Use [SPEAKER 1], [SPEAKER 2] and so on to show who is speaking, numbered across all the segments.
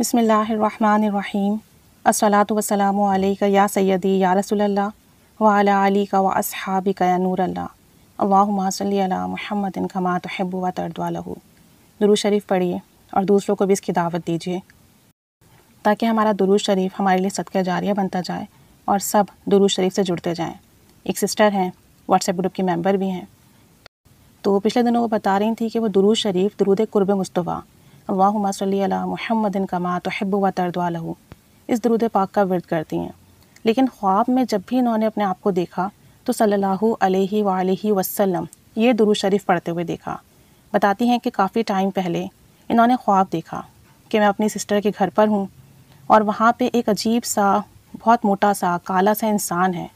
[SPEAKER 1] बसमीम असलासलम या सैदी या रसोल वाला का व का नूरल्ला अल्लाम सल महमदिन कमा व तरदवालहू दुरू शरीफ पढ़िए और दूसरों को भी इसकी दावत दीजिए ताकि हमारा दुरू शरीफ हमारे लिए सदक जारिया बनता जाए और सब दुरू शरीफ से जुड़ते जाएँ एक सिस्टर हैं व्हाट्सएप ग्रुप की मेम्बर भी हैं तो पिछले दिनों वो बता रही थी कि वो दुरू शरीफ दुरूद कुर्ब मुस्तफ़ा अल्लाहुम्मा सल्ली अला मुहम्मदिन कमा तो व तरद इस दरुद पाक का वर्द करती हैं लेकिन ख्वाब में जब भी इन्होंने अपने आप को देखा तो सल्लल्लाहु वसम सल्ला ये दुरू शरीफ पढ़ते हुए देखा बताती हैं कि काफ़ी टाइम पहले इन्होंने ख्वाब देखा कि मैं अपनी सिस्टर के घर पर हूँ और वहाँ पर एक अजीब सा बहुत मोटा सा काला सा इंसान है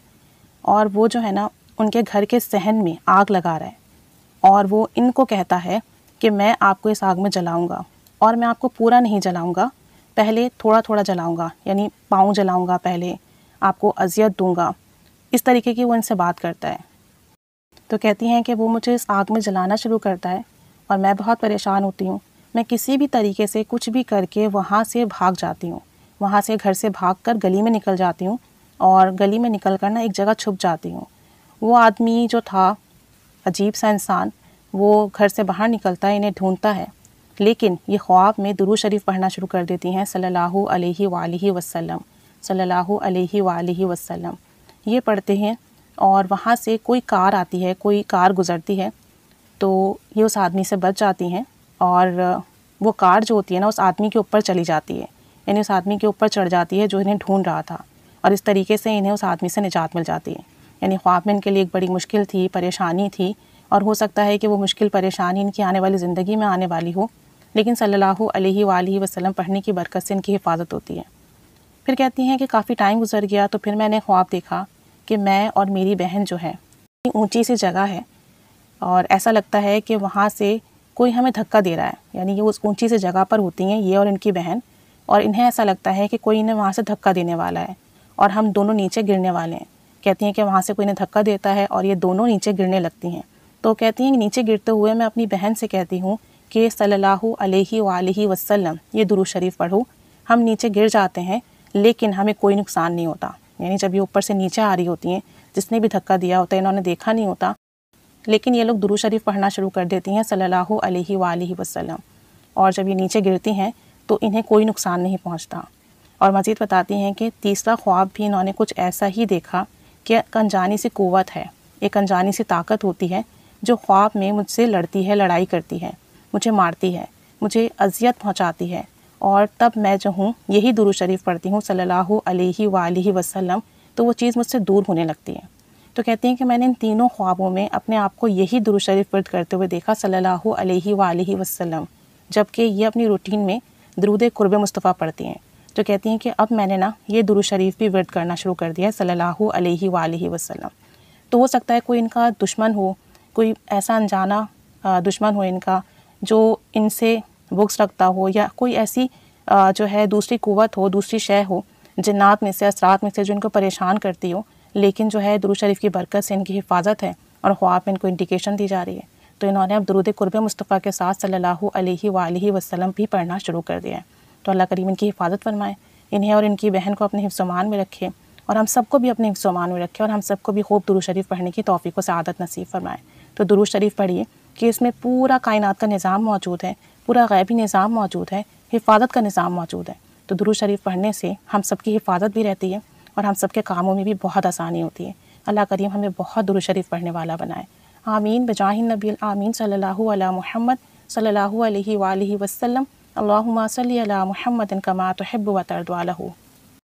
[SPEAKER 1] और वो जो है ना उनके घर के सहन में आग लगा रहा है और वो इनको कहता है कि मैं आपको इस आग में जलाऊंगा और मैं आपको पूरा नहीं जलाऊँगा पहले थोड़ा थोड़ा जलाऊँगा यानी पाँव जलाऊँगा पहले आपको अजियत दूँगा इस तरीके की वो इनसे बात करता है तो कहती हैं कि वो मुझे इस आग में जलाना शुरू करता है और मैं बहुत परेशान होती हूँ मैं किसी भी तरीके से कुछ भी करके वहाँ से भाग जाती हूँ वहाँ से घर से भाग कर गली में निकल जाती हूँ और गली में निकल कर ना एक जगह छुप जाती हूँ वो आदमी जो था अजीब सा इंसान वो घर से बाहर निकलता है इन्हें ढूंढता है लेकिन ये ख्वाब में दुरू शरीफ पढ़ना शुरू कर देती हैं सल्लल्लाहु अलैहि वालैहि वसल्लम सल्लल्लाहु अलैहि वालैहि वसल्लम ये पढ़ते हैं और वहाँ से कोई कार आती है कोई कार गुज़रती है तो ये उस आदमी से बच जाती हैं और वो कार जो होती है ना उस आदमी के ऊपर चली जाती है यानी उस आदमी के ऊपर चढ़ जाती है जो इन्हें ढूंढ रहा था और इस तरीके से इन्हें उस आदमी से निजात मिल जाती है यानी ख्वाब में इनके लिए एक बड़ी मुश्किल थी परेशानी थी और हो सकता है कि वो मुश्किल परेशानी इनकी आने वाली ज़िंदगी में आने वाली हो लेकिन सल्लल्लाहु अलैहि सल्ला वसल्लम पढ़ने की बरकत से इनकी हिफाजत होती है फिर कहती हैं कि काफ़ी टाइम गुजर गया तो फिर मैंने ख्वाब देखा कि मैं और मेरी बहन जो है ऊंची सी जगह है और ऐसा लगता है कि वहाँ से कोई हमें धक्का दे रहा है यानी ये उस ऊंची सी जगह पर होती हैं ये और इनकी बहन और इन्हें ऐसा लगता है कि कोई इन्हें वहाँ से धक्का देने वाला है और हम दोनों नीचे गिरने वाले हैं कहती हैं कि वहाँ से कोई इन्हें धक्का देता है और ये दोनों नीचे गिरने लगती हैं तो कहती हैं कि नीचे गिरते हुए मैं अपनी बहन से कहती हूँ के सल्लल्लाहु अलैहि अलैहि वसल्लम ये दुरूद शरीफ पढ़ो हम नीचे गिर जाते हैं लेकिन हमें कोई नुकसान नहीं होता यानी जब ये ऊपर से नीचे आ रही होती हैं जिसने भी धक्का दिया होता है इन्होंने देखा नहीं होता लेकिन ये लोग दुरू शरीफ पढ़ना शुरू कर देती हैं सल्लल्लाहु अलैहि अलैहि और जब ये नीचे गिरती हैं तो इन्हें कोई नुकसान नहीं पहुँचता और मज़ीद बताती हैं कि तीसरा ख्वाब भी इन्होंने कुछ ऐसा ही देखा कि एक अनजानी सी कुत है एक अनजानी सी ताकत होती है जो ख्वाब में मुझसे लड़ती है लड़ाई करती है मुझे मारती है मुझे अजियत पहुँचाती है और तब मैं जो हूँ यही दुरु शरीफ पढ़ती हूँ सल्लल्लाहु अलैहि वसल्लम तो वो चीज़ मुझसे दूर होने लगती है तो कहती हैं कि मैंने इन तीनों ख्वाबों में अपने आप को यही दुरु शरीफ वर्द करते हुए देखा सल्लल्लाहु अलैहि वालि वसल्लम जबकि ये अपनी रूटीन में दरूद कुरब मुस्तफ़ा पढ़ती हैं तो कहती हैं कि अब मैंने ना ये दुरु शरीफ भी वर्द करना शुरू कर दिया है सल्ला वसलम तो हो सकता है कोई इनका दुश्मन हो कोई ऐसा अनजाना दुश्मन हो इनका जो इनसे बुक्स रखता हो या कोई ऐसी जो है दूसरी कुवत हो दूसरी शय हो जन्त में से असरात में से जो इनको परेशान करती हो लेकिन जो है दुरुद शरीफ की बरकत से इनकी हिफाजत है और ख्वाब में इनको इंडिकेशन दी जा रही है तो इन्होंने अब दुरूद कुरब मुस्तफ़ा के साथ सल्लल्लाहु अलैहि सल्ला वसल्लम भी पढ़ना शुरू कर दिया है तो अल्लाह करीम इनकी हिफाजत फरमाए इन्हें और इनकी बहन को अपने हिफ्समान में रखे और हम सबको भी अपने हिफ्समान में रखे और हम सबको भी खूब दुरू शरीफ पढ़ने की तोफ़ी को सआदत नसीब फरमाए तो दुरू शरीफ पढ़िए कि इसमें पूरा कायनात का निज़ाम मौजूद है पूरा गैबी निज़ाम मौजूद है हिफाजत का निज़ाम मौजूद है तो दुरू शरीफ पढ़ने से हम सब की हिफाजत भी रहती है और हम सब के कामों में भी बहुत आसानी होती है अल्लाह करीम हमें बहुत दुरू शरीफ पढ़ने वाला बनाए आमीन बजाहिन नबी आमीन सल्ला महमद सल्ला वसम अल्लाम सल महमद कमा तहब व तरद